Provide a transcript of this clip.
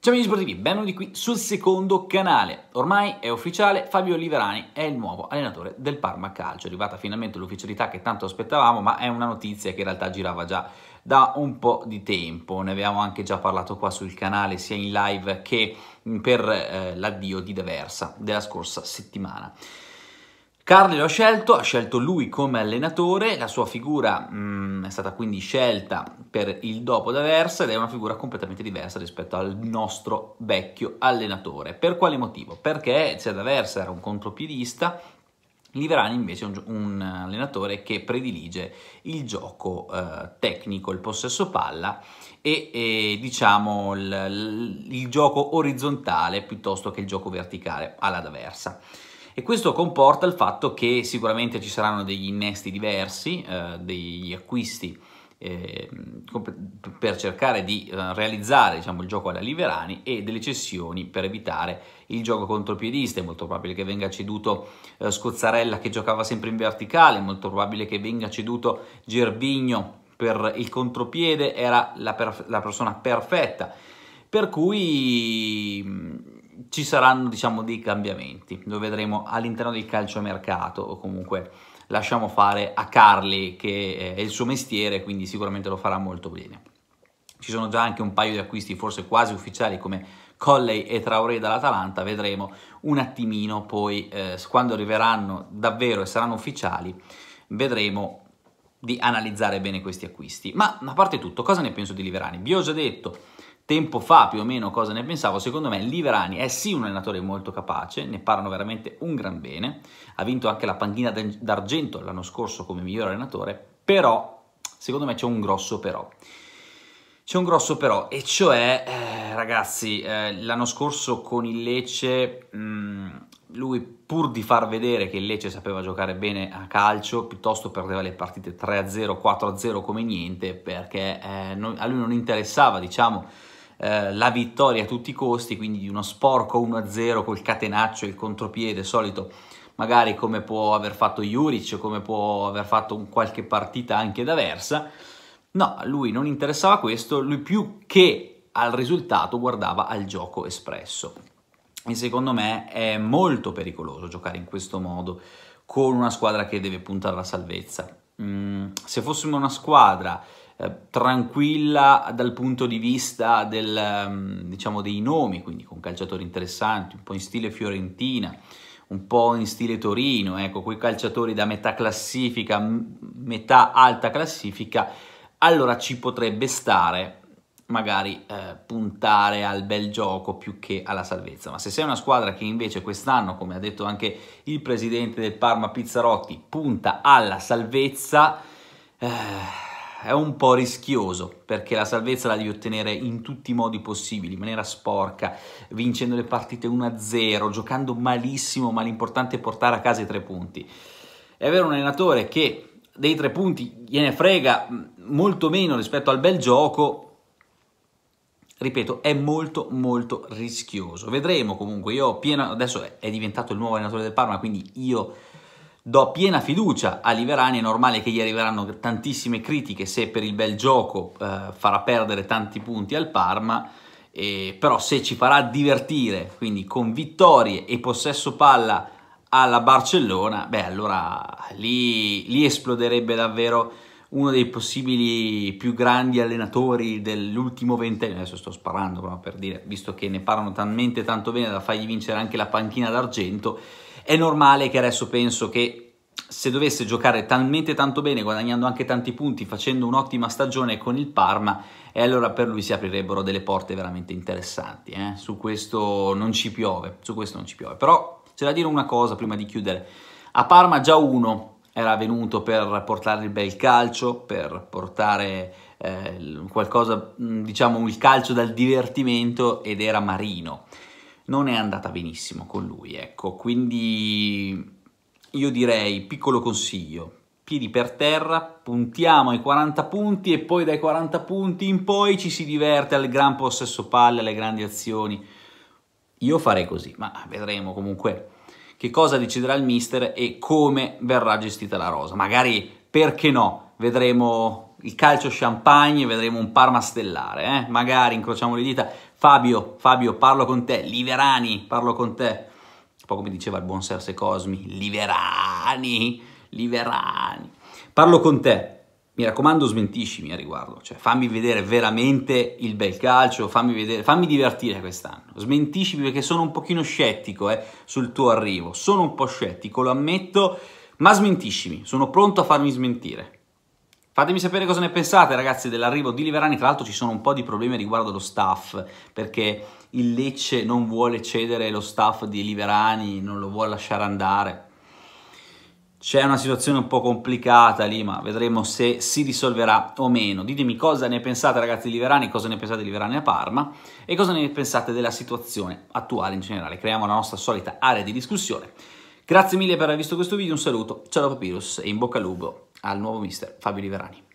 Ciao amici sportivi, benvenuti qui sul secondo canale. Ormai è ufficiale, Fabio Oliverani è il nuovo allenatore del Parma Calcio. È arrivata finalmente l'ufficialità che tanto aspettavamo, ma è una notizia che in realtà girava già da un po' di tempo. Ne avevamo anche già parlato qua sul canale, sia in live che per eh, l'addio di Deversa della scorsa settimana. Carli ha scelto, ha scelto lui come allenatore, la sua figura mh, mm, è stata quindi scelta per il dopo da Versa ed è una figura completamente diversa rispetto al nostro vecchio allenatore. Per quale motivo? Perché se cioè, da Versa era un contropiedista, Liverani invece è un, un, allenatore che predilige il gioco eh, tecnico, il possesso palla e, e diciamo il, il, gioco orizzontale piuttosto che il gioco verticale alla D'Aversa e questo comporta il fatto che sicuramente ci saranno degli innesti diversi, eh, degli acquisti eh, per cercare di eh, realizzare diciamo, il gioco alla Liverani e delle cessioni per evitare il gioco contropiedista. È molto probabile che venga ceduto eh, Scozzarella che giocava sempre in verticale, è molto probabile che venga ceduto Gervigno per il contropiede, era la, per- la persona perfetta. Per cui mm, ci saranno diciamo dei cambiamenti, lo vedremo all'interno del calciomercato o comunque lasciamo fare a Carli che eh, è il suo mestiere, quindi sicuramente lo farà molto bene. Ci sono già anche un paio di acquisti forse quasi ufficiali come Colley e Traoré dall'Atalanta, vedremo un attimino poi eh, quando arriveranno davvero e saranno ufficiali, vedremo di analizzare bene questi acquisti. Ma a parte tutto, cosa ne penso di Liverani? Vi ho già detto tempo fa più o meno cosa ne pensavo, secondo me Liverani è sì un allenatore molto capace, ne parlano veramente un gran bene, ha vinto anche la panchina d'argento l'anno scorso come miglior allenatore, però, secondo me c'è un grosso però. C'è un grosso però, e cioè, eh, ragazzi, eh, l'anno scorso con il Lecce, mh, mm, lui pur di far vedere che il Lecce sapeva giocare bene a calcio, piuttosto perdeva le partite 3-0, 4-0 come niente, perché eh, non, a lui non interessava, diciamo, eh, la vittoria a tutti i costi, quindi di uno sporco 1-0 col catenaccio e il contropiede solito, magari come può aver fatto Juric come può aver fatto qualche partita anche da versa. No, a lui non interessava questo, lui più che al risultato guardava al gioco espresso. E secondo me è molto pericoloso giocare in questo modo con una squadra che deve puntare alla salvezza. Mm, se fossimo una squadra eh, tranquilla dal punto di vista del, ehm, diciamo, dei nomi, quindi con calciatori interessanti, un po' in stile Fiorentina, un po' in stile Torino, ecco, quei calciatori da metà classifica, metà alta classifica, allora ci potrebbe stare magari eh, puntare al bel gioco più che alla salvezza. Ma se sei una squadra che invece quest'anno, come ha detto anche il presidente del Parma Pizzarotti, punta alla salvezza, eh, è un po' rischioso perché la salvezza la devi ottenere in tutti i modi possibili, in maniera sporca, vincendo le partite 1-0, giocando malissimo, ma l'importante è portare a casa i tre punti. È avere un allenatore che dei tre punti gliene frega molto meno rispetto al bel gioco, ripeto, è molto molto rischioso. Vedremo comunque, io pieno, adesso è diventato il nuovo allenatore del Parma, quindi io do piena fiducia a Liverani, è normale che gli arriveranno tantissime critiche se per il bel gioco eh, farà perdere tanti punti al Parma, eh, però se ci farà divertire, quindi con vittorie e possesso palla alla Barcellona, beh allora lì, lì esploderebbe davvero uno dei possibili più grandi allenatori dell'ultimo ventennio, adesso sto sparando per dire, visto che ne parlano talmente tanto bene da fargli vincere anche la panchina d'argento, è normale che adesso penso che se dovesse giocare talmente tanto bene, guadagnando anche tanti punti, facendo un'ottima stagione con il Parma, e eh, allora per lui si aprirebbero delle porte veramente interessanti. Eh? Su questo non ci piove, su questo non ci piove. Però c'è da dire una cosa prima di chiudere. A Parma già uno era venuto per portare il bel calcio, per portare eh, qualcosa, diciamo, il calcio dal divertimento ed era Marino non è andata benissimo con lui, ecco, quindi io direi piccolo consiglio, piedi per terra, puntiamo ai 40 punti e poi dai 40 punti in poi ci si diverte al gran possesso palle, alle grandi azioni. Io farei così, ma vedremo comunque che cosa deciderà il mister e come verrà gestita la rosa. Magari, perché no, vedremo il calcio champagne, e vedremo un Parma stellare, eh? magari incrociamo le dita, Fabio, Fabio, parlo con te, Liverani, parlo con te. Un po' come diceva il buon Serse Cosmi, Liverani, Liverani. Parlo con te, mi raccomando smentiscimi a riguardo, cioè fammi vedere veramente il bel calcio, fammi, vedere, fammi divertire quest'anno, smentiscimi perché sono un pochino scettico eh, sul tuo arrivo, sono un po' scettico, lo ammetto, ma smentiscimi, sono pronto a farmi smentire. Fatemi sapere cosa ne pensate ragazzi dell'arrivo di Liverani, tra l'altro ci sono un po' di problemi riguardo lo staff perché il Lecce non vuole cedere lo staff di Liverani, non lo vuole lasciare andare. C'è una situazione un po' complicata lì, ma vedremo se si risolverà o meno. Ditemi cosa ne pensate ragazzi di Liverani, cosa ne pensate di Liverani a Parma e cosa ne pensate della situazione attuale in generale. Creiamo la nostra solita area di discussione. Grazie mille per aver visto questo video, un saluto, ciao da Papyrus e in bocca al lupo al nuovo mister Fabio Liverani.